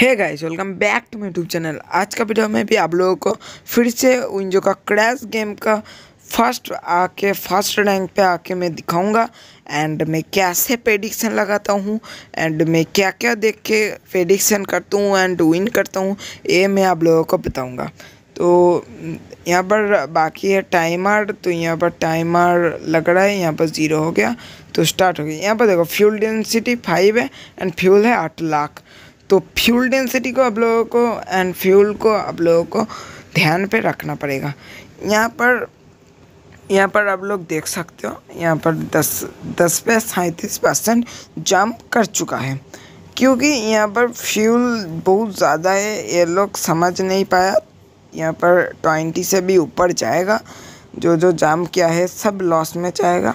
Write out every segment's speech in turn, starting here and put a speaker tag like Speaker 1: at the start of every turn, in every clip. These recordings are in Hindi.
Speaker 1: है guys welcome back to my YouTube channel आज का वीडियो में भी आप लोगों को फिर से विंजो का क्रैश गेम का फर्स्ट आके फर्स्ट रैंक पे आके मैं दिखाऊंगा एंड मैं कैसे प्रेडिक्शन लगाता हूँ एंड मैं क्या क्या देख के प्रेडिक्शन करता हूँ एंड विन करता हूँ ये मैं आप लोगों को बताऊँगा तो यहाँ पर बाकी है टाइमर तो यहाँ पर टाइमर लग रहा है यहाँ पर ज़ीरो हो गया तो स्टार्ट हो गया यहाँ पर देखो फ्यूल डेंसिटी फाइव है एंड फ्यूल है आठ लाख तो फ्यूल डेंसिटी को आप लोगों को एंड फ्यूल को आप लोगों को ध्यान पे रखना पड़ेगा यहाँ पर यहाँ पर आप लोग देख सकते हो यहाँ पर दस दस पे सैंतीस परसेंट जम्प कर चुका है क्योंकि यहाँ पर फ्यूल बहुत ज़्यादा है ये लोग समझ नहीं पाया यहाँ पर ट्वेंटी से भी ऊपर जाएगा जो जो जाम किया है सब लॉस में जाएगा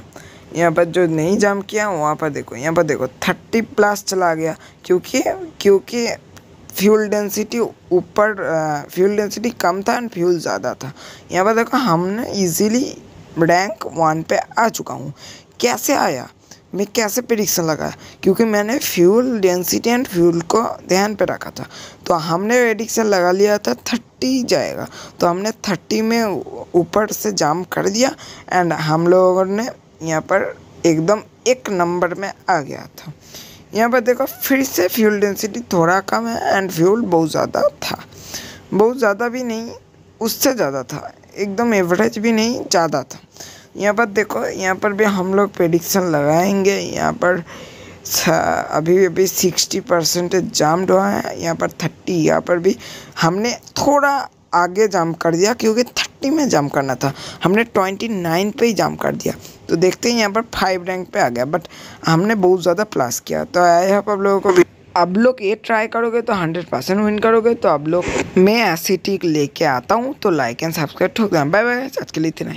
Speaker 1: यहाँ पर जो नहीं जाम किया वहाँ पर देखो यहाँ पर देखो थर्टी प्लस चला गया क्योंकि क्योंकि फ्यूल डेंसिटी ऊपर फ्यूल डेंसिटी कम था एंड फ्यूल ज़्यादा था यहाँ पर देखो हमने इजीली रैंक वन पे आ चुका हूँ कैसे आया मैं कैसे प्रिडिक्शन लगाया क्योंकि मैंने फ्यूल डेंसिटी एंड फ्यूल को ध्यान पे रखा था तो हमने प्रिडिक्शन लगा लिया था थर्टी जाएगा तो हमने थर्टी में ऊपर से जाम कर दिया एंड हम लोगों ने यहाँ पर एकदम एक नंबर में आ गया था यहाँ पर देखो फिर से फ्यूल डेंसिटी थोड़ा कम है एंड फ्यूल बहुत ज़्यादा था बहुत ज़्यादा भी नहीं उससे ज़्यादा था एकदम एवरेज भी नहीं ज़्यादा था यहाँ पर देखो यहाँ पर भी हम लोग प्रेडिक्शन लगाएंगे यहाँ पर अभी अभी सिक्सटी परसेंटेज जाम हुआ है यहाँ पर थर्टी यहाँ पर भी हमने थोड़ा आगे जाम कर दिया क्योंकि थर्टी में जाम करना था हमने ट्वेंटी नाइन पर ही जाम कर दिया तो देखते हैं यहाँ पर फाइव रैंक पे आ गया बट हमने बहुत ज़्यादा प्लस किया तो आई होप आप लोगों को अब लोग ये ट्राई करोगे तो हंड्रेड परसेंट विन करोगे तो अब लोग मैं ऐसी टीक लेके आता हूँ तो लाइक एंड सब्सक्राइब ठोक देना बाय बाय आज के लिए इतना